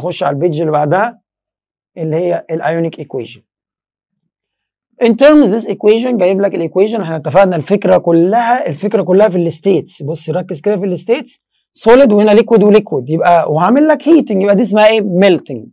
نخش على البيج اللي بعدها اللي هي الايونيك ايكويشن ان terms this equation جايب لك الايكويشن احنا اتفقنا الفكره كلها الفكره كلها في الستيتس بص ركز كده في الستيتس سوليد وهنا ليكويد وليكويد يبقى وعامل لك هيتنج يبقى دي اسمها ايه ميلتنج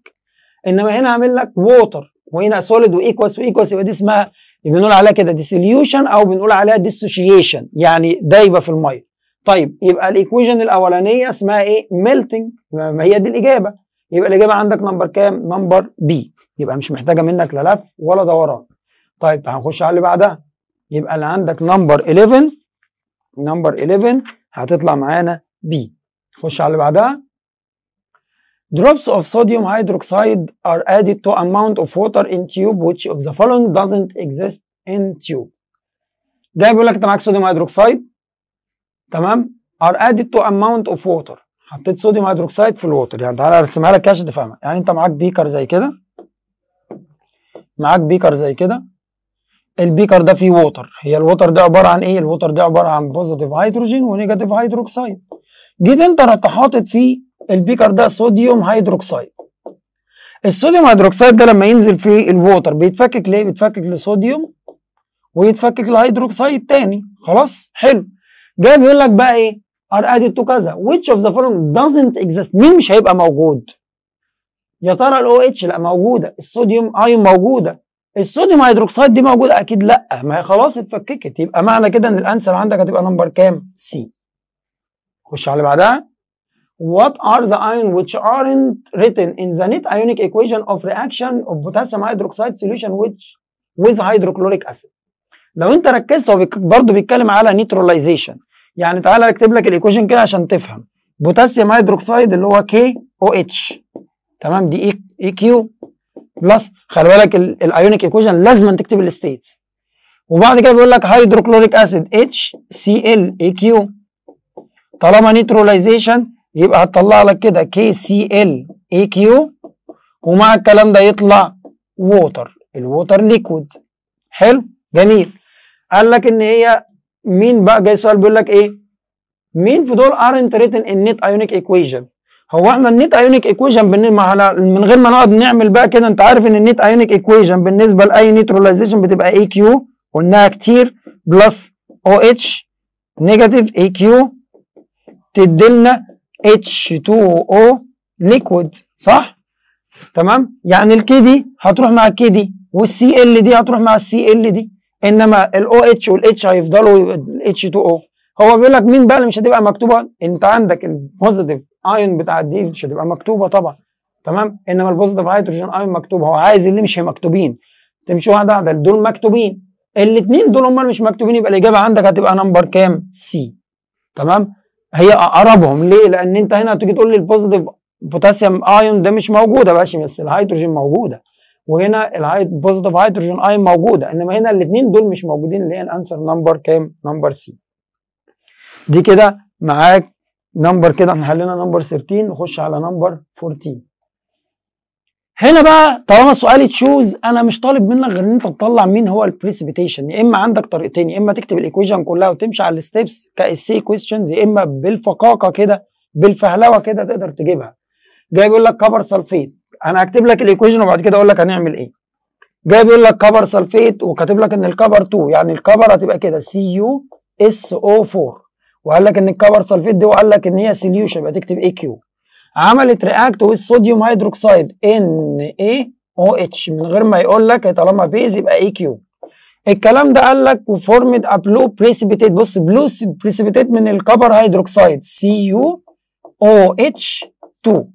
انما هنا عامل لك ووتر وهنا سوليد وايكوس وايكوس يبقى دي اسمها بنقول عليها كده ديسوليوشن او بنقول عليها ديسوشيشن يعني دايبه في الميه طيب يبقى الايكويشن الاولانيه اسمها ايه ميلتنج ما هي دي الاجابه يبقى الاجابه عندك نمبر كام؟ نمبر بي يبقى مش محتاجه منك لا لف ولا دوران. طيب هنخش على اللي بعدها يبقى اللي عندك نمبر 11 نمبر 11 هتطلع معانا بي. خش على اللي بعدها Drops of sodium hydroxide are added to amount of water in tube which of the following doesn't exist in tube. جاي بيقول لك انت معاك صوديوم هيدروكسيد تمام are added to amount of water حطيت صوديوم هيدروكسيد في الووتر يعني تعالى ارسمها لك عشان تفهمها يعني انت معاك بيكر زي كده معاك بيكر زي كده البيكر ده فيه ووتر هي الووتر ده عباره عن ايه الووتر ده عباره عن بوزيتيف هيدروجين ونيجاتيف هيدروكسيد جيت انت رحت حاطط فيه البيكر ده صوديوم هيدروكسيد الصوديوم هيدروكسيد ده لما ينزل في الووتر بيتفكك ليه بيتفكك لصوديوم ويتفكك لهيدروكسيد تاني خلاص حلو جاي بيقول لك بقى ايه are added to كذا which of the following doesn't exist مين مش هيبقى موجود يا ترى الاو اتش لا موجوده الصوديوم ايون موجوده الصوديوم هيدروكسيد دي موجوده اكيد لا ما هي خلاص اتفككت يبقى معنى كده ان الانسر عندك هتبقى نمبر كام سي خش على اللي بعدها What are the ions which aren't written in the net ionic equation of reaction of potassium hydroxide solution which with hydrochloric acid لو انت ركزت هو برضه بيتكلم على نيتراليزيشن يعني تعالى اكتب لك الايكويشن كده عشان تفهم بوتاسيوم هيدروكسيد اللي هو كي او اتش تمام دي اي, إي كيو بلس خلي بالك الايونيك ايكويشن لازم تكتب الستيتس وبعد كده بيقول لك هيدروكلوريك اسيد اتش سي ال اي كيو طالما نيتروليزيشن يبقى هتطلع لك كده كي سي ال اي كيو ومع الكلام ده يطلع ووتر الووتر ليكويد حلو جميل قال لك ان هي مين بقى جاي سؤال بيقول لك ايه مين في دول ارنت ريتن ان نت ايونيك ايكويشن هو احنا النت ايونيك ايكويشن من غير ما نقعد نعمل بقى كده انت عارف ان النت ايونيك ايكويشن بالنسبه لاي نيتروليزيشن بتبقى اي كيو قلناها كتير بلس او اتش نيجاتيف اي كيو تديلنا اتش 2 او ليكويد صح تمام يعني الكي دي هتروح مع الكي دي والسي ال دي هتروح مع السي ال دي انما الاو اتش والاتش هيفضلوا الاتش 2 او هو بيقول لك مين بقى اللي مش هتبقى مكتوبه انت عندك البوزيتيف ايون بتاع الدي مش هتبقى مكتوبه طبعا تمام انما البوزيتيف هيدروجين ايون مكتوب هو عايز اللي مش مكتوبين تمشي واحده واحده دول مكتوبين الاثنين دول هم اللي مش مكتوبين يبقى الاجابه عندك هتبقى نمبر كام سي تمام هي اقربهم ليه لان انت هنا هتيجي تقول لي البوزيتيف بوتاسيوم ايون ده مش موجوده يا باشا بس الهيدروجين موجوده وهنا بوزيتيف هيدروجين اي موجوده انما هنا الاثنين دول مش موجودين اللي هي الانسر نمبر كام نمبر سي دي كده معاك نمبر كده احنا حلينا نمبر 13 نخش على نمبر 14 هنا بقى طالما سؤالي تشوز انا مش طالب منك غير ان انت تطلع مين هو البريسبيتيشن يا اما عندك طريقتين يا اما تكتب الايكويشن كلها وتمشي على الستبس كاسي كويستشنز يا اما بالفقاقه كده بالفهلوه كده تقدر تجيبها جاي بيقول لك كبر سلفيت انا هكتب لك الايكويشن وبعد كده اقول لك هنعمل ايه جاي بيقول لك كبر سلفيت وكاتب لك ان الكبر 2 يعني الكبر هتبقى كده سي يو اس او 4 وقال لك ان الكبر سلفيت دي وقال لك ان هي سوليوشن يبقى تكتب اي كيو عملت رياكت والصوديوم هيدروكسيد ان اي او اتش من غير ما يقول لك طالما بيز يبقى اي كيو الكلام ده قال لك وفورمد بلو بريسيبيتيت بص بلو بريسيبيتيت من الكبر هيدروكسيد سي يو او اتش 2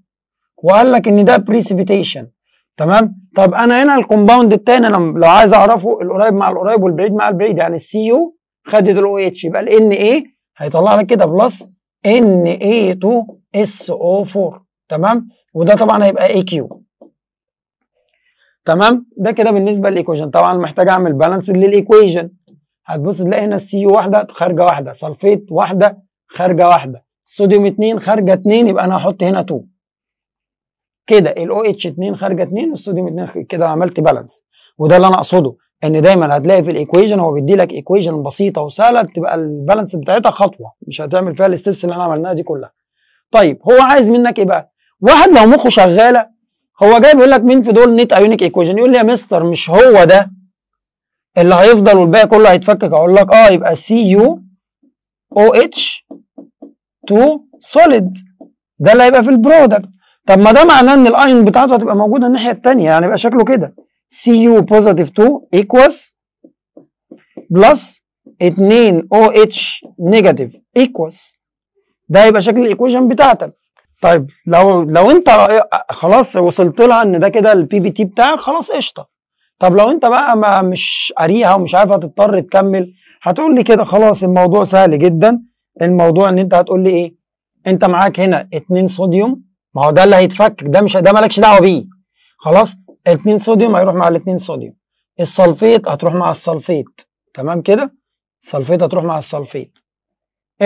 وقال لك ان ده بريسبيتيشن تمام طب انا هنا الكومباوند الثاني انا لو عايز اعرفه القريب مع القريب والبعيد مع البعيد يعني السي يو خدت الاو اتش يبقى الان اي هيطلع لك كده بلس ان اي 2 اس او 4 تمام وده طبعا هيبقى اي كيو تمام ده كده بالنسبه للايكويشن طبعا محتاج اعمل بالانس للايكويشن هتبص تلاقي هنا السي يو واحده خارجه واحده سلفيت واحده خارجه واحده صوديوم 2 خارجه 2 يبقى انا هحط هنا 2 كده الاو اتش 2 خارجه 2 والصوديوم 2 كده عملت بالانس وده اللي انا اقصده ان دايما هتلاقي في الايكويجن هو بيدي لك ايكويجن بسيطه وسهله تبقى البالانس بتاعتها خطوه مش هتعمل فيها الستبس اللي انا عملناها دي كلها طيب هو عايز منك ايه بقى واحد لو مخه شغاله هو جاي بيقول لك مين في دول نيت ايونيك ايكويجن يقول لي يا مستر مش هو ده اللي هيفضل والباقي كله هيتفكك اقول لك اه يبقى سي يو او اتش 2 سوليد ده اللي هيبقى في البرودكت طب ما ده معناه ان الايون بتاعته هتبقى موجوده الناحيه الثانيه يعني يبقى شكله كده سي يو بوزيتيف 2 ايكوالز بلس 2 او اتش نيجاتيف ايكوالز ده يبقى شكل الايكويشن بتاعتك طيب لو لو انت خلاص وصلت لها ان ده كده البي بي تي بتاعك خلاص قشطه طب لو انت بقى ما مش قاريها ومش عارف هتضطر تكمل هتقول لي كده خلاص الموضوع سهل جدا الموضوع ان انت هتقول لي ايه انت معاك هنا 2 صوديوم ما هو ده اللي هيتفكك ده مش ده مالكش دعوه بيه خلاص اتنين صوديوم هيروح مع الاتنين صوديوم الصلفيت هتروح مع الصلفيت تمام كده الصلفيت هتروح مع ايه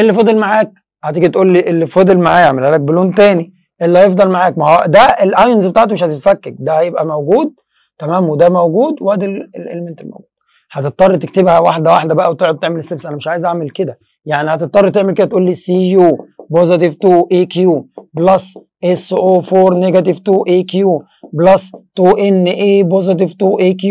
اللي فضل معاك هتيجي تقول لي اللي فضل معايا اعملها لك بلون تاني اللي هيفضل معاك ما هو ده الايونز بتاعته مش هتتفكك ده هيبقى موجود تمام وده موجود وادي الاليمنت الموجود هتضطر تكتبها واحده واحده بقى وتقعد تعمل ستيبس انا مش عايز اعمل كده يعني هتضطر تعمل كده تقول لي سي يو بوزيتيف 2 اي كيو بلس SO4 نيجاتيف 2AQ بلس 2Na بوزيتيف 2AQ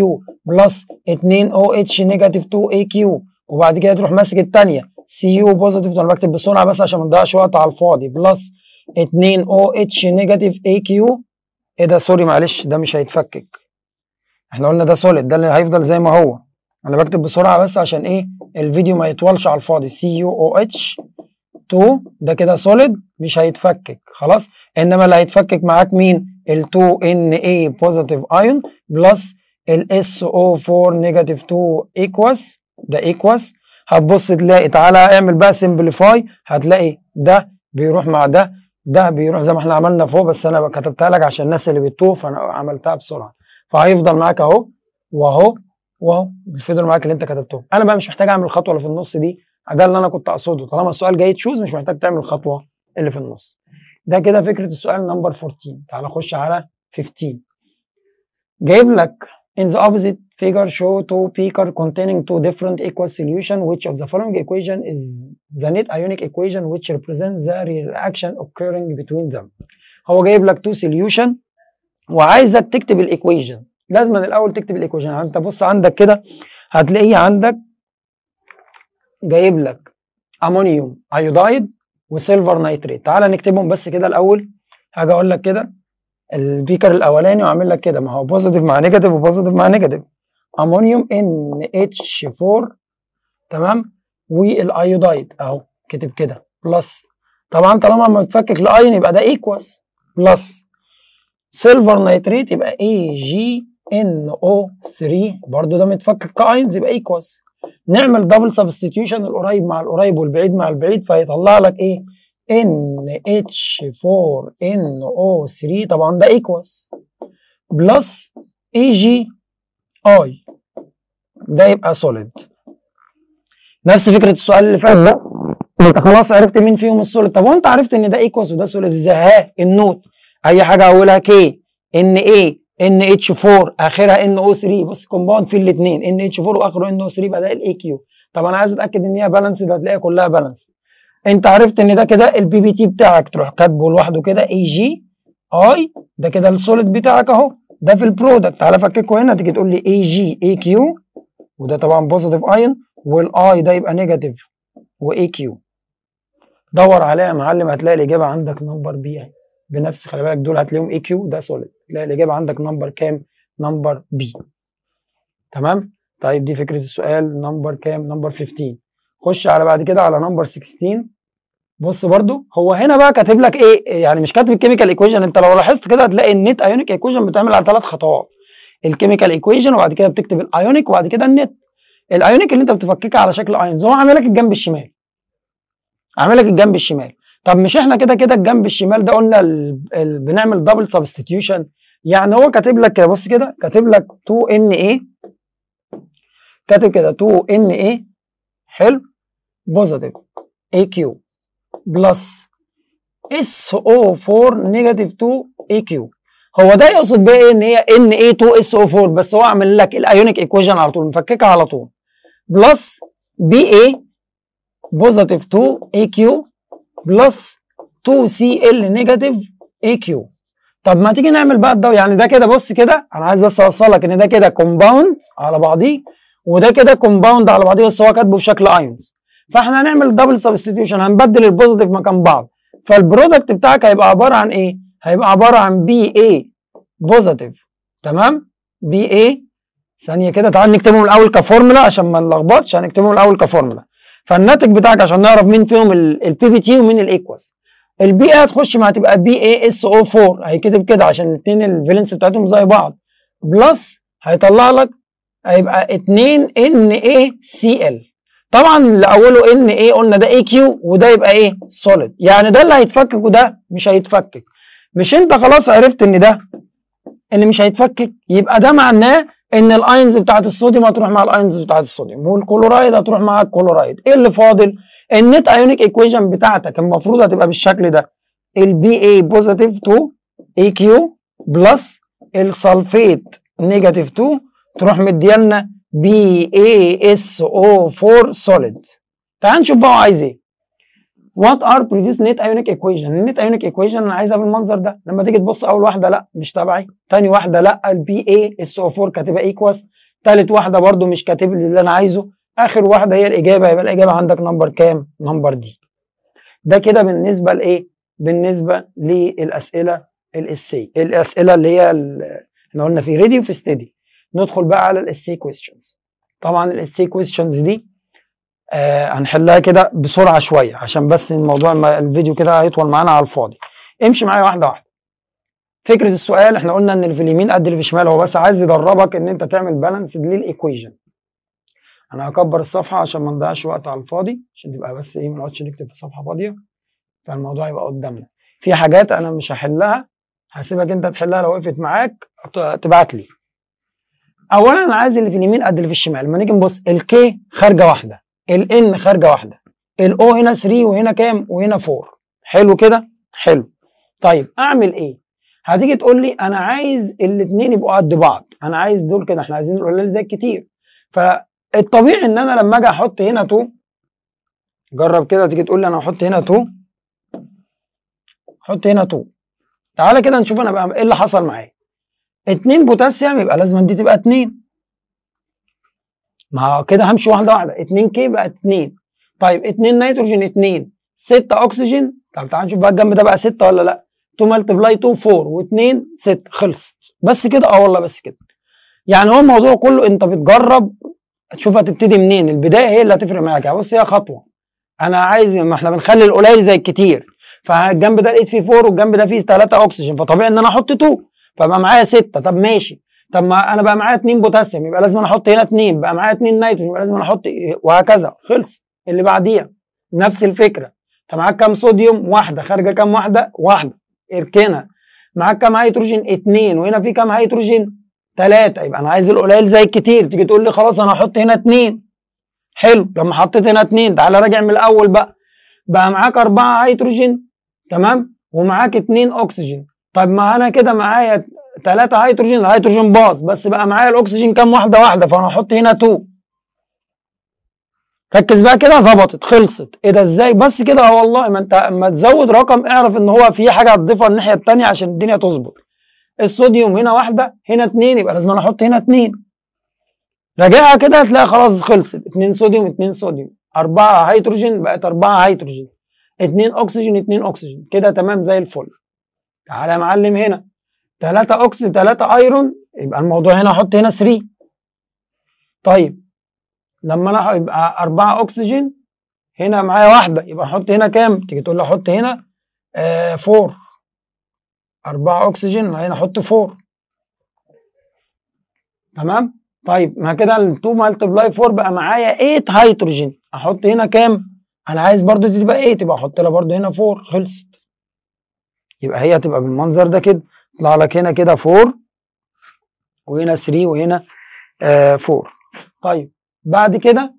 بلس 2OH نيجاتيف 2AQ وبعد كده تروح ماسك الثانيه CU ده انا بكتب بسرعه بس عشان ما نضيعش وقت على الفاضي بلس 2OH نيجاتيف AQ ايه ده سوري معلش ده مش هيتفكك احنا قلنا ده سوليد ده اللي هيفضل زي ما هو انا بكتب بسرعه بس عشان ايه الفيديو ما يطولش على الفاضي CUOH 2 ده كده سوليد مش هيتفكك خلاص انما اللي هيتفكك معاك مين ال 2 ان اي بوزيتيف ايون بلس ال اس او 4 نيجاتيف 2 ايكواس ده ايكواس هتبص تلاقي تعالى اعمل بقى سمبليفاي هتلاقي ده بيروح مع ده ده بيروح زي ما احنا عملنا فوق بس انا كتبتها لك عشان الناس اللي بتتوه فانا عملتها بسرعه فهيفضل معاك اهو واهو واهو بيفضل معاك اللي انت كتبته انا بقى مش محتاج اعمل الخطوه اللي في النص دي ده اللي انا كنت اقصده طالما السؤال جاي تشوز مش محتاج تعمل الخطوه اللي في النص ده كده فكره السؤال نمبر 14 تعال اخش على 15 جايب لك in the opposite figure show two peaker containing two different equal solution which of the following equation is the net ionic equation which represents the reaction occurring between them هو جايب لك two solution وعايزك تكتب الايكويشن لازم الاول تكتب الايكويشن انت بص عندك كده هتلاقيه عندك جايب لك امونيوم ايودايد وسيلفر نايتريت تعال نكتبهم بس كده الاول هاجي اقول لك كده البيكر الاولاني واعمل لك كده ما هو بوزيتيف مع نيجاتيف وبوزيتيف مع نيجاتيف امونيوم ان اتش 4 تمام والايودايد اهو كتب كده بلس طبعا طالما ما بتفكك لاين يبقى ده ايكوس بلس سيلفر نايتريت يبقى اي جي ان او 3 برضو ده متفكك كاينز يبقى ايكوس نعمل دبل سبستيتيوشن القريب مع القريب والبعيد مع البعيد فهيطلع لك ايه NH4NO3 طبعا ده ايكوس بلس AGI ده يبقى سوليد نفس فكره السؤال اللي فات ده انت خلاص عرفت مين فيهم السوليد طب وانت عرفت ان ده ايكوس وده سوليد ازاي ها النوت اي حاجه اولها كي ان ايه ان اتش 4 اخرها ان او 3 بس كومباوند في الاثنين ان اتش 4 واخره ان او 3 بقى ده الاي كيو طب انا عايز اتاكد ان هي بالانس هتلاقيها كلها بالانس انت عرفت ان ده كده البي بي تي بتاعك تروح كاتبه لوحده كده اي جي اي ده كده السوليد بتاعك اهو ده في البرودكت تعالى فككه هنا تيجي تقول لي اي جي اي كيو وده طبعا بوزيتيف ايون والاي ده يبقى نيجاتيف واي كيو دور عليها يا معلم هتلاقي الاجابه عندك نمبر بي اي بنفس خلي بالك دول هتلاقيهم اي كيو ده سوليد تلاقي الاجابه عندك نمبر كام نمبر بي تمام طيب دي فكره السؤال نمبر كام نمبر 15 خش على بعد كده على نمبر 16 بص برده هو هنا بقى كاتب لك ايه يعني مش كاتب الكيميكال ايكويشن انت لو لاحظت كده هتلاقي النت ايونيك ايكويشن بتعمل على ثلاث خطوات الكيميكال ايكويشن وبعد كده بتكتب الايونيك وبعد كده النت الايونيك اللي انت بتفككها على شكل ايونز هو عامل لك الجنب الشمال عامل لك الجنب الشمال طب مش احنا كده كده الجنب الشمال ده قلنا الـ الـ بنعمل دبل سبستيتيوشن يعني هو كاتب لك كده بص كده كاتب لك 2 ان اي كاتب كده 2 ان اي حلو بوزيتيف اي كيو بلس اس او 4 نيجاتيف 2 اي كيو هو ده يقصد بيه ايه ان هي ان اي 2 اس او 4 بس هو عامل لك الايونيك ايكويشن على طول مفككها على طول بلس بي اي بوزيتيف 2 اي كيو بلس 2 سي ال نيجاتيف اي كيو طب ما تيجي نعمل بقى الدوري يعني ده كده بص كده انا عايز بس اوصلك ان ده كده كومباوند على بعضيه وده كده كومباوند على بعضيه بس هو كاتبه في شكل ايونز فاحنا هنعمل دبل سبستيتيوشن هنبدل البوزيتيف مكان بعض فالبرودكت بتاعك هيبقى عباره عن ايه؟ هيبقى عباره عن بي اي بوزيتيف تمام؟ بي اي ثانيه كده تعال نكتبهم الاول كفورمولا عشان ما نلخبطش هنكتبهم الاول كفورمولا فالناتج بتاعك عشان نعرف مين فيهم البي بي تي ومين الايكوس البي ايه هتخش مع تبقى بي اي اس او 4 هيكتب كده عشان الاثنين الفالنس بتاعتهم زي بعض بلس هيطلع لك هيبقى 2 ان اي سي ال طبعا اللي اوله ان اي قلنا ده اي كيو وده يبقى ايه سوليد يعني ده اللي هيتفكك وده مش هيتفكك مش انت خلاص عرفت ان ده ان مش هيتفكك يبقى ده معناه ان الاينز بتاعه الصوديوم هتروح مع الاينز بتاعه الصوديوم والكلورايد هتروح مع الكلورايد ايه اللي فاضل النت ايونيك ايكويشن بتاعتك المفروض هتبقى بالشكل ده البي اي بوزيتيف 2 اي كيو بلس السلفيت نيجاتيف 2 تروح مديالنا بي اي اس او 4 سوليد تعال نشوف بقى عايز ايه وات ار بروديوس نت ايونيك ايكويشن النت ايونيك ايكويشن انا عايزها بالمنظر ده لما تيجي تبص اول واحده لا مش تبعي ثاني واحده لا البي اي اس او 4 كاتبها ايكواس ثالث واحده برده مش كاتب لي اللي انا عايزه اخر واحده هي الاجابه يبقى الاجابه عندك نمبر كام نمبر دي ده كده بالنسبه لايه بالنسبه للاسئله الاسي الاسئله اللي هي احنا قلنا في ريدي وفي ستدي ندخل بقى على الاسي كويستشنز طبعا الاسي كويستشنز دي آه هنحلها كده بسرعه شويه عشان بس الموضوع الفيديو كده هيطول معانا على الفاضي امشي معايا واحده واحده فكره السؤال احنا قلنا ان اللي في اليمين قد اللي في الشمال هو بس عايز يدربك ان انت تعمل بالانس للايكويجن انا هكبر الصفحه عشان ما نضيعش وقت على الفاضي عشان تبقى بس ايه ما نقعدش نكتب في صفحه فاضيه فالموضوع يبقى قدامنا في حاجات انا مش هحلها هسيبك انت تحلها لو وقفت معاك تبعت لي اولا انا عايز اللي في اليمين قد اللي في الشمال لما نيجي نبص الكي خارجه واحده N خارجه واحده O هنا 3 وهنا كام وهنا 4 حلو كده حلو طيب اعمل ايه هتيجي تقول لي انا عايز الاثنين يبقوا قد بعض انا عايز دول كده احنا عايزين القليل زي الكتير فالطبيعي ان انا لما اجي احط هنا 2 جرب كده تيجي تقول لي انا هحط هنا 2 احط هنا 2 تعالى كده نشوف انا بقى ايه اللي حصل معايا 2 بوتاسيوم يبقى لازم دي تبقى 2 ما كده همشي واحده واحده 2 كي بقت 2 طيب 2 نيتروجين 2 6 اكسجين طب تعال نشوف بقى الجنب ده بقى 6 ولا لا 2 ملتبلاي 2 4 و2 6 خلصت بس كده اه والله بس كده يعني هو الموضوع كله انت بتجرب تشوف هتبتدي منين البدايه هي اللي هتفرق معاك يعني بص هي خطوه انا عايز ما احنا بنخلي القليل زي الكتير فالجنب ده لقيت فيه 4 والجنب ده فيه 3 اكسجين فطبيعي ان انا احط 2 فبقى معايا 6 طب ماشي طب ما انا بقى معايا 2 بوتاسيوم يبقى لازم احط هنا 2 بقى معايا 2 نيتروجين يبقى لازم احط وهكذا خلص اللي بعديها نفس الفكره انت معاك كام صوديوم واحده خارجه كام واحده واحده اركنها معاك كام هيدروجين اتنين وهنا في كام هيدروجين تلاتة يبقى انا عايز القليل زي الكتير تيجي تقول لي خلاص انا هحط هنا اتنين حلو لما حطيت هنا اتنين تعالى راجع من الاول بقى بقى معاك اربعة هيدروجين تمام ومعاك اتنين اكسجين طب ما انا كده معايا تلاتة هيدروجين الهيدروجين باظ بس بقى معايا الاكسجين كام واحده واحده فانا هحط هنا 2 ركز بقى كده ظبطت خلصت ايه ده ازاي بس كده اه والله ما انت اما تزود رقم اعرف ان هو في حاجه هتضيفها الناحيه الثانيه عشان الدنيا تظبط الصوديوم هنا واحده هنا اتنين يبقى لازم انا احط هنا اتنين راجعها كده هتلاقي خلاص خلصت اتنين صوديوم اتنين صوديوم اربعه هيدروجين بقت اربعه هيدروجين اتنين اكسجين اتنين اكسجين كده تمام زي الفل تعالى يا معلم هنا 3 اوكس 3 ايرون يبقى الموضوع هنا احط هنا 3 طيب لما انا يبقى 4 اكسجين هنا معايا واحده يبقى احط هنا كام تيجي تقول لي احط هنا 4 آه 4 اكسجين هنا احط 4 تمام طيب ما كده ال 2 ملتبلاي 4 بقى معايا 8 هيدروجين احط هنا كام انا عايز برضو دي تبقى 8 يبقى احط لها برضو هنا 4 خلصت يبقى هي تبقى بالمنظر ده كده يطلع لك هنا كده 4 وهنا 3 وهنا آه 4 طيب بعد كده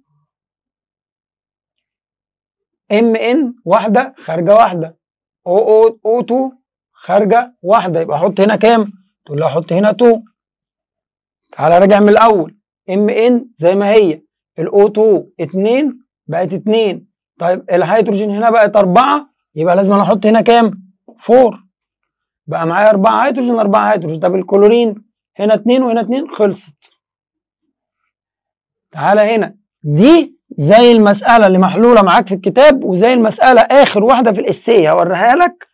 ام ان واحده خارجه واحده او او او 2 خارجه واحده يبقى احط هنا كام تقول لي احط هنا 2 تعالى راجع من الاول ام ان زي ما هي الاو 2 2 بقت 2 طيب الهيدروجين هنا بقت 4 يبقى لازم انا احط هنا كام 4 بقى معايا أربعة هيدروجين أربعة هيدروجين طب الكلورين هنا اتنين وهنا اتنين خلصت تعالى هنا دي زي المسألة اللي محلولة معاك في الكتاب وزي المسألة آخر واحدة في الإسية هوريها لك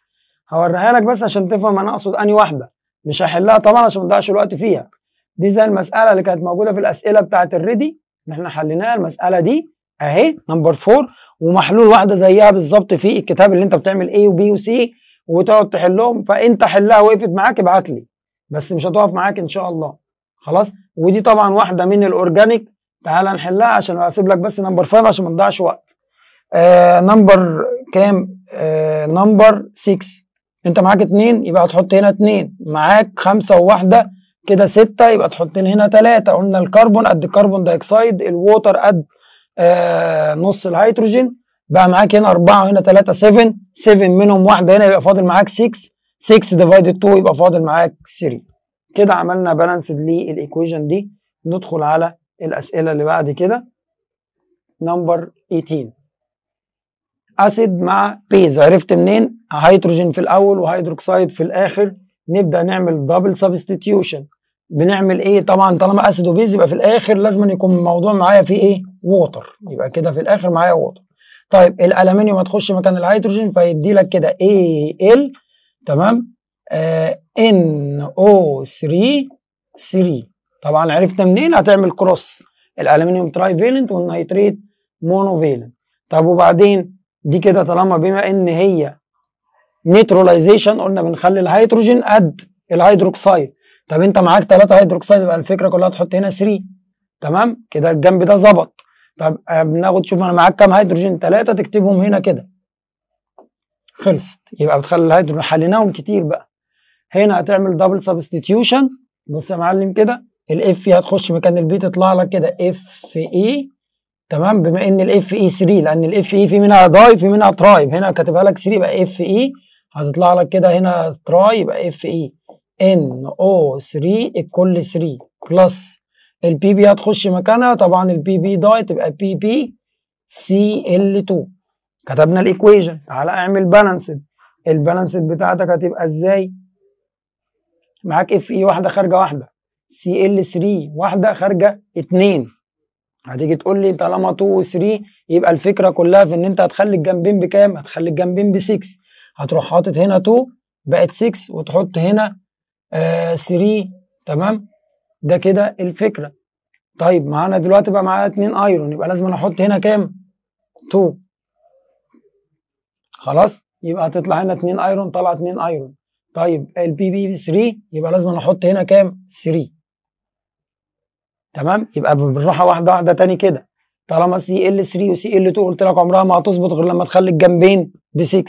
هوريها لك بس عشان تفهم أنا أقصد أنهي واحدة مش هحلها طبعا عشان ما نضيعش الوقت فيها دي زي المسألة اللي كانت موجودة في الأسئلة بتاعة الريدي اللي احنا حليناها المسألة دي أهي نمبر 4 ومحلول واحدة زيها بالظبط في الكتاب اللي أنت بتعمل A وB وC وتقعد تحلهم فانت حلها وقفت معاك ابعت لي بس مش هتقف معاك ان شاء الله خلاص ودي طبعا واحده من الاورجانيك تعال نحلها عشان اسيب لك بس نمبر 5 عشان ما نضيعش وقت آه نمبر كام آه نمبر 6 انت معاك 2 يبقى هتحط هنا 2 معاك 5 وواحده كده 6 يبقى تحط هنا 3 قلنا الكربون قد الكربون دايكسايد الووتر قد آه نص الهيدروجين بقى معاك هنا 4 وهنا 3 7 7 منهم واحده هنا يبقى فاضل معاك 6 6 ديفايدد 2 يبقى فاضل معاك 3 كده عملنا بالانسد e، للايكويشن دي ندخل على الاسئله اللي بعد كده نمبر 18 اسيد مع بيز عرفت منين هيدروجين في الاول وهيدروكسيد في الاخر نبدا نعمل دبل سبستيتيوشن بنعمل ايه طبعا طالما اسيد وبيز يبقى في الاخر لازم يكون الموضوع معايا فيه ايه ووتر يبقى كده في الاخر معايا ووتر طيب الالمنيوم هتخش مكان الهيدروجين فيدي لك كده اي ال تمام ان او 3 3 طبعا عرفنا منين هتعمل كروس الالمنيوم تراي فيلنت والنيتريت مونو فيلنت طب وبعدين دي كده طالما بما ان هي نيتروليزيشن قلنا بنخلي الهيدروجين قد الهيدروكسيد طب انت معاك 3 هيدروكسيد يبقى الفكره كلها تحط هنا 3 تمام كده الجنب ده ظبط طب آه، بناخد شوف انا معاك كام هيدروجين ثلاثه تكتبهم هنا كده خلصت يبقى بتخلي الهيدروجين حليناهم كتير بقى هنا هتعمل دبل سبستيتيوشن بص يا معلم كده الاف اي هتخش مكان البي تطلع لك كده اف اي تمام بما ان الاف اي 3 لان الاف اي في منها داي في منها ترايب هنا كاتبها لك 3 يبقى اف اي هتطلع لك كده هنا تراي يبقى اف اي ان او 3 الكل 3 بلس البي بي هتخش مكانها طبعا البي بي داي تبقى بي بي سي ال 2 كتبنا الايكويشن تعالى اعمل بالانس البالانس بتاعتك هتبقى ازاي معاك اف اي e واحده خارجه واحده سي ال 3 واحده خارجه 2 هتيجي تقول لي طالما 2 و 3 يبقى الفكره كلها في ان انت هتخلي الجنبين بكام هتخلي الجنبين ب 6 هتروح حاطط هنا 2 بقت 6 وتحط هنا آه تمام ده كده الفكره طيب معانا دلوقتي بقى معايا 2 ايرون يبقى لازم احط هنا كام 2 خلاص يبقى هتطلع هنا 2 ايرون طلع 2 ايرون طيب البي بي 3 يبقى لازم احط هنا كام 3 تمام يبقى بالراحه واحده واحده تاني كده طالما سي ال 3 وسي ال 2 قلت لك عمرها ما هتظبط غير لما تخلي الجنبين ب 6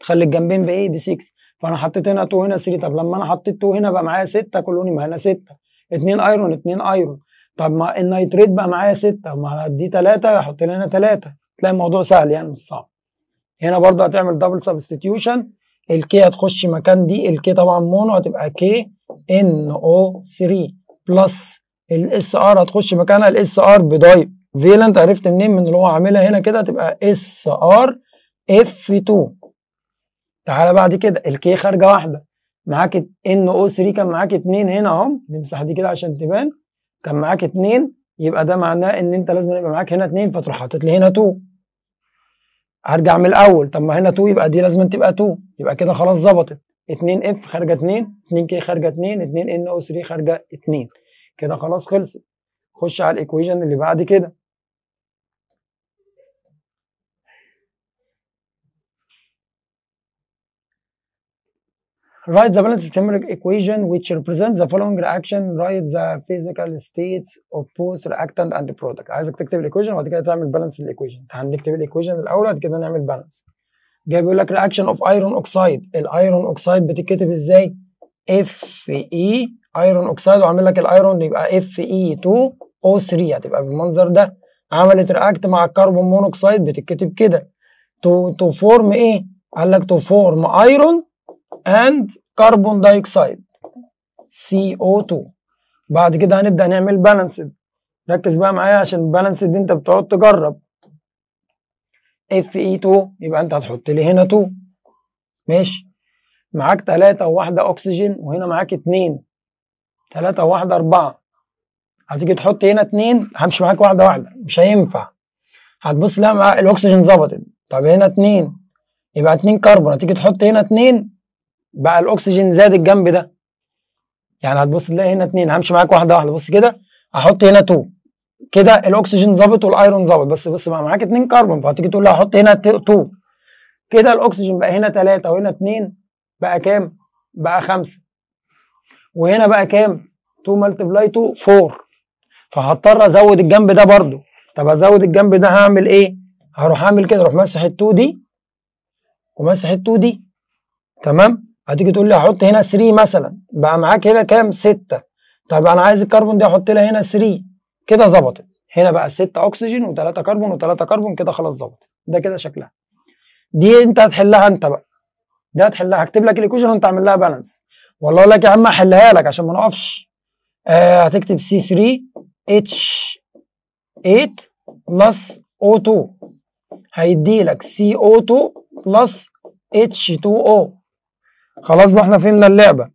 تخلي الجنبين بايه ب 6 فانا حطيت هنا 2 هنا 3 طب لما انا حطيت 2 هنا بقى معايا 6 كلهم يبقى هنا 6 2 ايرون 2 ايرون طب ما النيتريت بقى معايا 6 ما دي 3 احط لي هنا 3 تلاقي الموضوع سهل يعني مش صعب هنا برضو هتعمل دبل سبستيتيوشن الكي هتخش مكان دي الكي طبعا مونو هتبقى كي ان او 3 بلس الاس ار هتخش مكانها الاس ار بداي فيلنت عرفت منين من اللي هو عاملها هنا كده هتبقى اس ار اف 2 تعالى بعد كده الكي خارجه واحده معاك ان او 3 كان معاك 2 هنا اهو نمسح دي كده عشان تبان كان معاك 2 يبقى ده معناه ان انت لازم يبقى معاك هنا 2 فتروح حاطط لي هنا 2 هرجع من الاول طب ما هنا 2 يبقى دي لازم تبقى 2 يبقى كده خلاص ظبطت 2 اف خارجه 2 2 كي خارجه 2 2 ان او 3 خارجه 2 كده خلاص خلصت خش على الايكويشن اللي بعد كده Write the balanced chemical equation which represents the following reaction. Write the physical states of both reactant and product. عايزك تكتب الايكويشن وبعد كده تعمل بالانس للايكويشن. هنكتب الايكويشن الاول وبعد كده نعمل بالانس. جاي بيقول لك reaction of iron oxide. الايرون اوكسايد بتتكتب ازاي؟ Fe iron oxide وعامل لك الايرون يبقى fe 2 o 3 هتبقى بالمنظر ده. عملت رياكت مع الكربون مونوكسيد بتتكتب كده. تو تو فورم ايه؟ قال لك تو فورم ايرون and carbon dioxide CO2 بعد كده هنبدأ نعمل balanced ركز بقى معايا عشان balanced انت بتقعد تجرب Fe2 يبقى انت هتحط لي هنا 2 ماشي معاك 3 وواحدة أكسجين وهنا معاك 2 3 وواحدة 4 هتيجي تحط هنا 2 همشي معاك واحدة واحدة مش هينفع هتبص لا الأكسجين ظبطت طب هنا 2 يبقى 2 كربون هتيجي تحط هنا 2 بقى الاكسجين زاد الجنب ده يعني هتبص تلاقي هنا اتنين همشي معاك واحده واحده بص كده احط هنا 2 كده الاكسجين ظابط والايرون ظابط بس بص بقى معاك اتنين كربون فهتيجي تقول لي احط هنا 2 كده الاكسجين بقى هنا 3 وهنا 2 بقى كام؟ بقى 5 وهنا بقى كام؟ 2 ملتبلاي 2 4 فهضطر ازود الجنب ده برضو طب ازود الجنب ده هعمل ايه؟ هروح اعمل كده اروح ماسح ال 2 دي وماسح ال 2 دي تمام؟ هتيجي تقول لي هحط هنا 3 مثلا بقى معاك هنا كام 6 طب انا عايز الكربون دي احط لها هنا 3 كده ظبطت هنا بقى 6 اكسجين و3 كربون و3 كربون كده خلاص ظبطت ده كده شكلها دي انت هتحلها انت بقى دي هتحلها هكتب لك الايكويشن وانت اعمل لها بالانس والله اقول لك يا عم احلها لك عشان ما نقفش آه هتكتب سي 3 اتش 8 بلس او 2 هيدي لك سي او 2 بلس اتش 2 او خلاص بقى احنا فهمنا اللعبه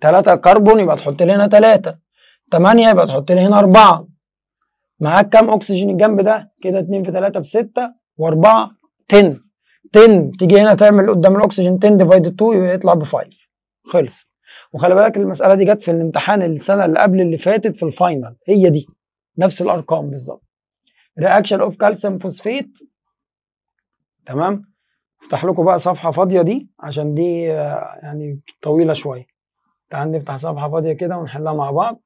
3 كربون يبقى تحط لي هنا 3 8 يبقى تحط لي هنا 4 معاك كام اكسجين الجنب ده كده 2 في 3 ب 6 و4 10 10 تيجي هنا تعمل قدام الاكسجين 10 ديفايد 2 يطلع ب 5 خلص وخلي بالك المساله دي جت في الامتحان السنه اللي قبل اللي فاتت في الفاينل هي دي نفس الارقام بالظبط رياكشن اوف كالسيوم فوسفيت تمام افتح لكم بقى صفحه فاضيه دي عشان دي آه، يعني طويله شويه تعال نفتح صفحه فاضيه كده ونحلها مع بعض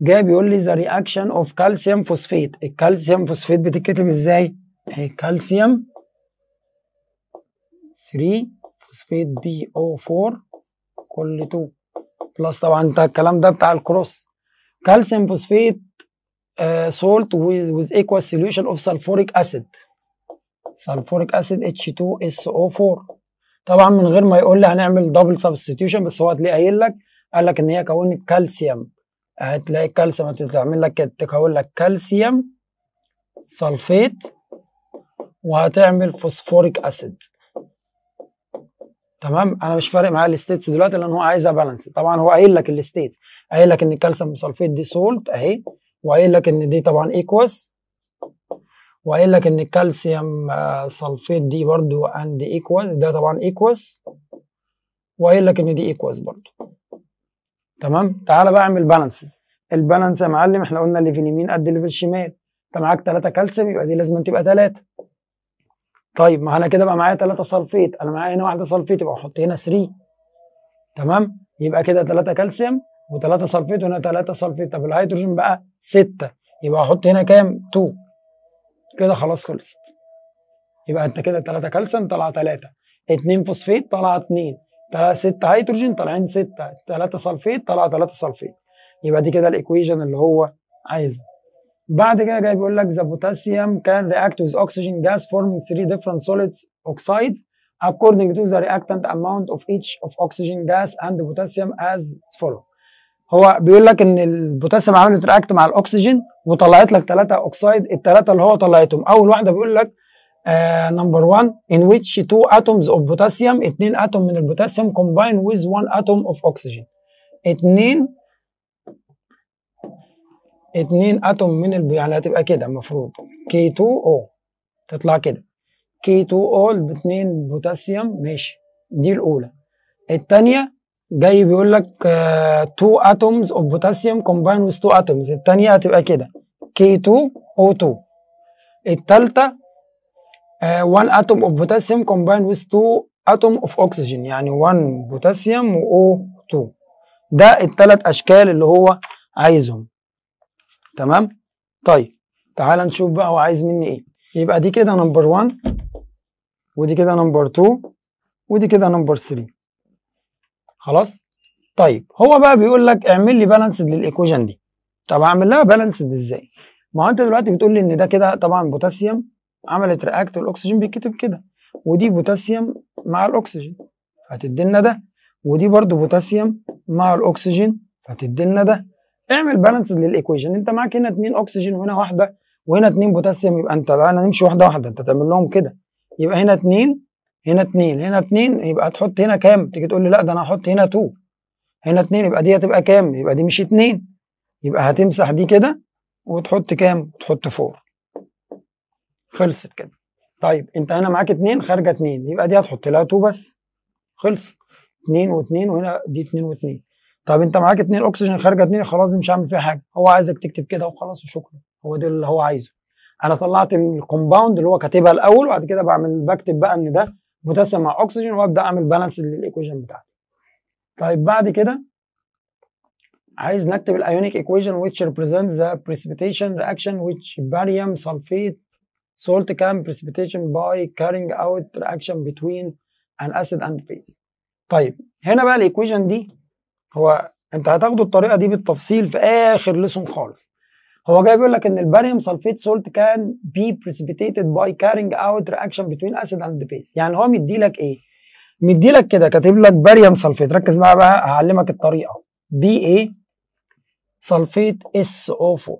جاي بيقول لي ذا رياكشن اوف كالسيوم فوسفيت الكالسيوم فوسفيت بتتكتب ازاي كالسيوم 3 فوسفيت بي او 4 كل 2 بلس طبعا انت الكلام ده بتاع الكروس calcium phosphate سولت uh, salt with, سوليوشن اوف solution of sulfuric acid sulfuric acid H2SO4 طبعا من غير ما يقول لي هنعمل دبل سبستيوشن بس هو هتلاقيه قايل لك قال لك ان هي كونت كالسيوم هتلاقي الكالسيوم هتعمل لك تكون لك كالسيوم سلفيت وهتعمل فوسفوريك اسيد تمام انا مش فارق معايا الستيتس دلوقتي لان هو عايزها بالانس طبعا هو قايل لك الستيتس قايل لك ان الكالسيوم سلفيت دي سولت اهي وقايل لك ان دي طبعا ايكوس وقايل لك ان الكالسيوم آه، سلفيت دي برضو اند ايكوس ده طبعا ايكوس وقايل لك ان دي ايكوس برضو تمام تعالى بقى اعمل بالانس البالانس يا معلم احنا قلنا ليفل يمين قد ليفل شمال انت معاك 3 كالسيوم يبقى دي لازم تبقى 3 طيب ما انا كده بقى معايا 3 صلفيت انا معايا هنا واحده صلفيت يبقى احط هنا 3 تمام يبقى كده 3 كالسيوم و3 وهنا 3 صلفيت طب الهيدروجين بقى 6 يبقى احط هنا كام 2 كده خلاص خلصت يبقى انت كده 3 كالسيوم طلع 3 2 فوسفيت طلع 2 6 هيدروجين طالعين 6 3 صلفيت طلع 3 صلفيت يبقى دي كده الايكويجن اللي هو عايزها بعد كده جاي بيقول لك the potassium can react with oxygen gas forming three different solids oxides according to the reactant amount of each of oxygen gas and potassium as follows. هو بيقول لك ان البوتاسيوم عملت رياكت مع الاكسجين وطلعت لك ثلاثه اوكسايد الثلاثه اللي هو طلعتهم اول واحده بيقول لك نمبر 1 in which two atoms of potassium اثنين اتوم من البوتاسيوم كومباين with 1 atom of oxygen اثنين اتنين اتوم من البي يعني هتبقى كده المفروض k 2 o تطلع كده k 2 o باتنين بوتاسيوم ماشي دي الاولى التانية جاي بيقول لك 2 اتومز اوف بوتاسيوم كومباين ويز 2 اتومز الثانيه هتبقى كده k 2 o 2 الثالثه آه، one atom of potassium combined with two اتوم of oxygen يعني one potassium و O2 ده التلات اشكال اللي هو عايزهم تمام طيب تعال نشوف بقى هو عايز مني ايه يبقى دي كده نمبر 1 ودي كده نمبر 2 ودي كده نمبر 3 خلاص طيب هو بقى بيقول لك اعمل لي بالانسد للايكويشن دي طب اعمل لها بالانسد ازاي ما هو انت دلوقتي بتقول لي ان ده كده طبعا بوتاسيوم عملت رياكت الاكسجين بيتكتب كده ودي بوتاسيوم مع الاكسجين هتدي لنا ده ودي برضو بوتاسيوم مع الاكسجين فتدي لنا ده اعمل بالانس للايكويشن انت معاك هنا اتنين اكسجين وهنا واحده وهنا اتنين بوتاسيوم يبقى انت انا نمشي واحده واحده انت تعمل لهم كده يبقى هنا اتنين هنا اتنين هنا اتنين يبقى هتحط هنا كام تيجي تقول لي لا ده انا هحط هنا 2 هنا اتنين يبقى دي هتبقى كام يبقى دي مش اتنين يبقى هتمسح دي كده وتحط كام تحط 4 خلصت كده طيب انت هنا معاك اتنين خارجه اتنين يبقى دي هتحط لها 2 بس خلص اتنين واتنين وهنا دي اتنين واتنين طب انت معاك اتنين اكسجين خارجه اتنين خلاص دي مش هعمل فيها حاجه هو عايزك تكتب كده وخلاص وشكرا هو ده اللي هو عايزه انا طلعت الكومباوند اللي هو كاتبها الاول وبعد كده بعمل بكتب بقى ان ده بوتاسيوم مع اكسجين وابدا اعمل بالانس للايكويشن بتاعتي طيب بعد كده عايز نكتب الايونيك ايكويشن which represents the precipitation reaction which barium sulfate salt can precipitation by carrying out reaction between an acid and base طيب هنا بقى الايكويشن دي هو انت هتاخده الطريقه دي بالتفصيل في اخر لسون خالص هو جاي بيقول لك ان الباريوم سلفيت سولت كان بي بريسبيتيتد باي كارينج اوت رياكشن بتوين اسيد اند بيس يعني هو مدي لك ايه مدي لك كده كاتب لك باريوم سلفيت ركز معايا بقى هعلمك الطريقه بي اي سلفيت اس او 4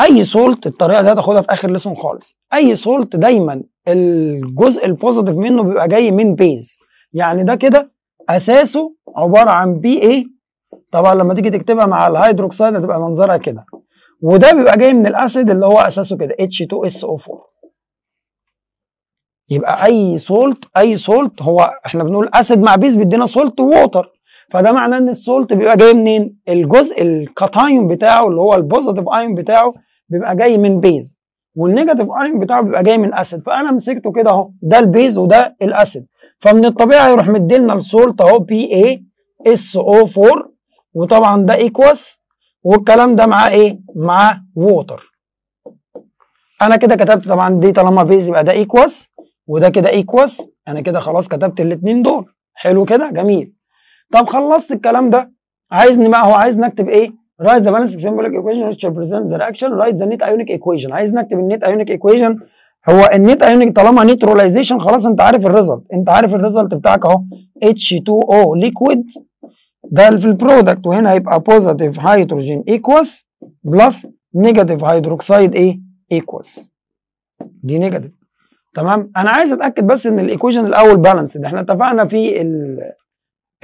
اي سولت الطريقه دي هتاخدها في اخر لسون خالص اي سولت دايما الجزء البوزيتيف منه بيبقى جاي من بيز يعني ده كده اساسه عباره عن بي اي طبعا لما تيجي تكتبها مع الهيدروكسيد هتبقى منظرها كده وده بيبقى جاي من الاسيد اللي هو اساسه كده H2SO4 يبقى اي سولت اي سولت هو احنا بنقول اسيد مع بيز بيدينا سولت ووتر فده معناه ان السولت بيبقى جاي منين الجزء الكاتايون بتاعه اللي هو البوزيتيف ايون بتاعه بيبقى جاي من بيز والنيجاتيف ايون بتاعه بيبقى جاي من اسيد فانا مسكته كده اهو ده البيز وده الاسيد فمن الطبيعي هيروح لنا السولت اهو بي اي اس او 4 وطبعا ده ايكوس والكلام ده معاه ايه؟ معاه ووتر. انا كده كتبت طبعا دي طالما بيز يبقى ده ايكوس وده كده ايكوس انا كده خلاص كتبت الاثنين دول حلو كده جميل. طب خلصت الكلام ده عايزني بقى هو عايزني اكتب ايه؟ رايت ذا بالانس سيمبوليك ايكويشن ريبريزنت ذا ريكشن رايت ذا نيت ايونيك ايكويشن عايزني اكتب النت ايونيك ايكويشن هو النيت ايونيك طالما نيترولايزيشن خلاص انت عارف الريزلت انت عارف الريزلت بتاعك اهو H2O ليكويد ده في البرودكت وهنا هيبقى بوزيتيف هيدروجين ايكوس بلس نيجاتيف هيدروكسيد ايه ايكوس دي نيجاتيف تمام انا عايز اتاكد بس ان الايكويشن الاول بالانس احنا اتفقنا في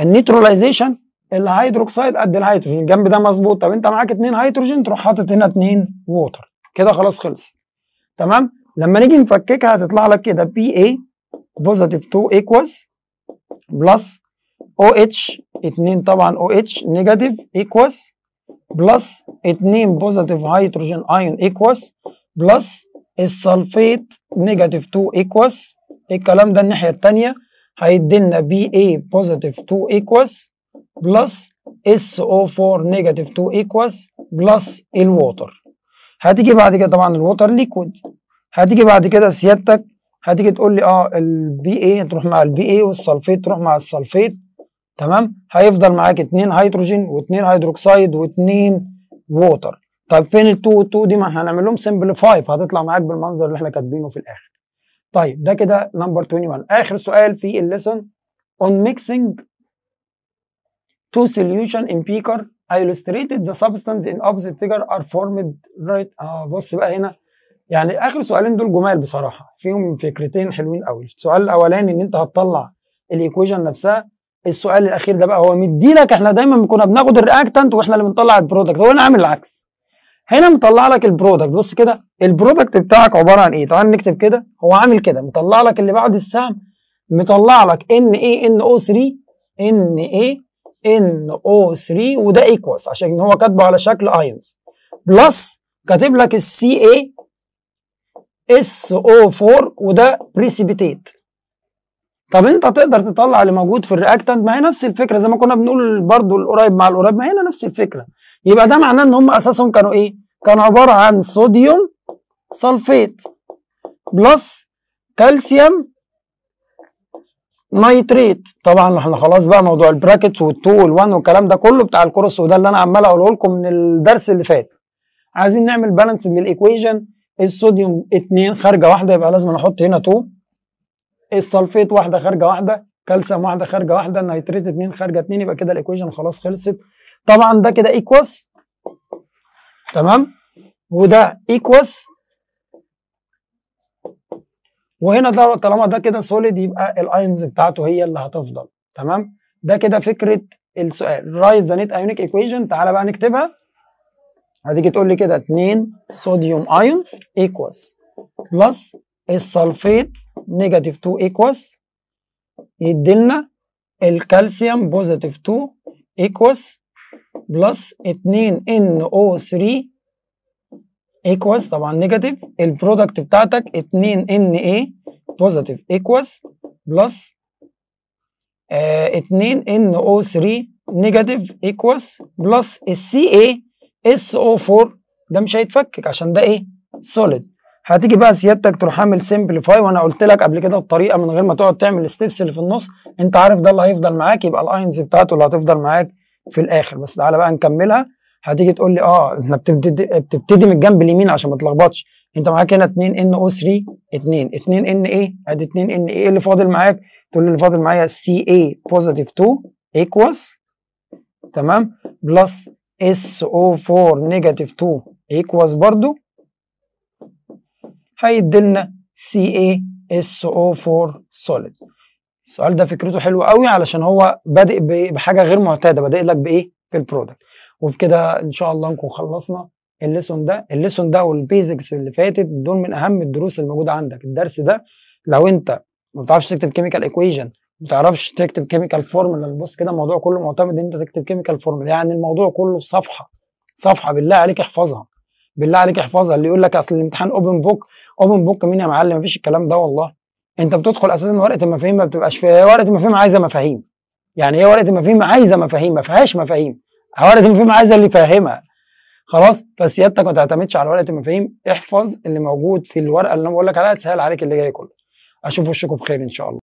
النيترولايزيشن الهيدروكسيد قد الهيدروجين الجنب ده مظبوط طب انت معاك اتنين هيدروجين تروح حاطط هنا اتنين ووتر كده خلاص خلص تمام لما نيجي نفككها هتطلع لك كده بي اي بوزيتيف 2 ايكوالز بلس او اتش 2 طبعا او اتش نيجاتيف ايكوالز بلس 2 بوزيتيف هيدروجين ايون ايكوالز بلس السلفيت نيجاتيف 2 ايكوالز الكلام ده الناحيه الثانيه هيدينا بي اي بوزيتيف 2 ايكوالز بلس اس او 4 نيجاتيف 2 ايكوالز بلس الووتر هتيجي بعد كده طبعا الووتر ليكويد هتيجي بعد كده سيادتك هتيجي تقول لي اه البي اي تروح مع البي اي والسلفيت تروح مع السلفيت تمام هيفضل معاك اتنين هيدروجين واتنين هيدروكسيد واتنين ووتر طيب فين ال2 وال2 دي ما هنعمل لهم سمبليفاي فهتطلع معاك بالمنظر اللي احنا كاتبينه في الاخر طيب ده كده نمبر 21 اخر سؤال في الليسون on mixing two solution in beaker I illustrated the substance in opposite figure are formed right آه بص بقى هنا يعني اخر سؤالين دول جمال بصراحه فيهم فكرتين حلوين قوي السؤال الاولاني ان انت هتطلع الايكويشن نفسها السؤال الاخير ده بقى هو مديلك احنا دايما كنا بناخد الرياكتنت واحنا اللي بنطلع البرودكت هو انا عامل العكس هنا مطلع لك البرودكت بص كده البرودكت بتاعك عباره عن ايه تعال نكتب كده هو عامل كده مطلع لك اللي بعد السهم مطلع لك ان اي ان او 3 ان اي ان او 3 وده ايكوس عشان هو كاتبه على شكل ايونز بلس كاتب لك السي اي SO4 وده بريسيبيتيت طب انت تقدر تطلع اللي موجود في الرياكتنت ما هي نفس الفكره زي ما كنا بنقول برضو القريب مع القريب ما هي نفس الفكره يبقى ده معناه ان هم اساسهم كانوا ايه؟ كانوا عباره عن صوديوم سلفيت بلس كالسيوم نيتريت طبعا احنا خلاص بقى موضوع البراكت والتو والوان 1 والكلام ده كله بتاع الكورس وده اللي انا عمال اقوله لكم من الدرس اللي فات عايزين نعمل بالانس للايكويجن الصوديوم اتنين خارجه واحده يبقى لازم احط هنا 2 السلفيت واحده خارجه واحده كالسيوم واحده خارجه واحده النيتريت 2 خارجه 2 يبقى كده الايكويشن خلاص خلصت طبعا ده كده ايكوس تمام وده ايكوس وهنا ده طالما ده كده سوليد يبقى الاينز بتاعته هي اللي هتفضل تمام ده كده فكره السؤال رايت ذا نيت ايونيك ايكويشن تعالى بقى نكتبها هتيجي تقول لي كده 2 صوديوم ايون ايكوس بلس السلفيت نيجاتيف 2 ايكوس يديلنا الكالسيوم بوزيتيف 2 ايكوس بلس 2 ان او 3 ايكوس طبعا نيجاتيف البرودكت بتاعتك 2 ان اي بوزيتيف ايكوس بلس 2 ان او 3 نيجاتيف ايكوس بلس السي اي SO4 ده مش هيتفكك عشان ده ايه سوليد هتيجي بقى سيادتك تروح عامل سمبليفاي وانا قلت لك قبل كده الطريقه من غير ما تقعد تعمل الستبس اللي في النص انت عارف ده اللي هيفضل معاك يبقى الاينز بتاعته اللي هتفضل معاك في الاخر بس تعالى بقى نكملها هتيجي تقول لي اه احنا بتبتدي, بتبتدي من الجنب اليمين عشان ما تلخبطش انت معاك هنا 2 ان او 3 2 2 ان ايه ادي 2 ان ايه اللي فاضل معاك تقول لي اللي فاضل معايا سي اي بوزيتيف 2 ايكوس تمام بلس SO4 نيجاتيف 2 ايكوز برضو هيديلنا CaSO4 solid السؤال ده فكرته حلوه قوي علشان هو بادئ بحاجه غير معتاده بادئ لك بايه بالبرودكت وبكده ان شاء الله نكون خلصنا الليسون ده الليسون ده والبيزكس اللي فاتت دول من اهم الدروس الموجوده عندك الدرس ده لو انت ما بتعرفش تكتب كيميكال ايكويجن ما تعرفش تكتب كيميكال فورمولا بص كده الموضوع كله معتمد ان انت تكتب كيميكال فورمولا يعني الموضوع كله صفحه صفحه بالله عليك احفظها بالله عليك احفظها اللي يقول لك اصل الامتحان اوبن بوك اوبن بوك مين يا معلم مفيش الكلام ده والله انت بتدخل اساسا ورقه المفاهيم ما بتبقاش فيها ورقه المفاهيم عايزه مفاهيم يعني هي ورقه المفاهيم عايزه مفاهيم ما فيهاش مفاهيم ورقه المفاهيم عايزه اللي فاهمها خلاص فسيادتك ما تعتمدش على ورقه المفاهيم احفظ اللي موجود في الورقه اللي انا بقول لك عليها تسهل عليك اللي جاي كله اشوف وشكم بخير ان شاء الله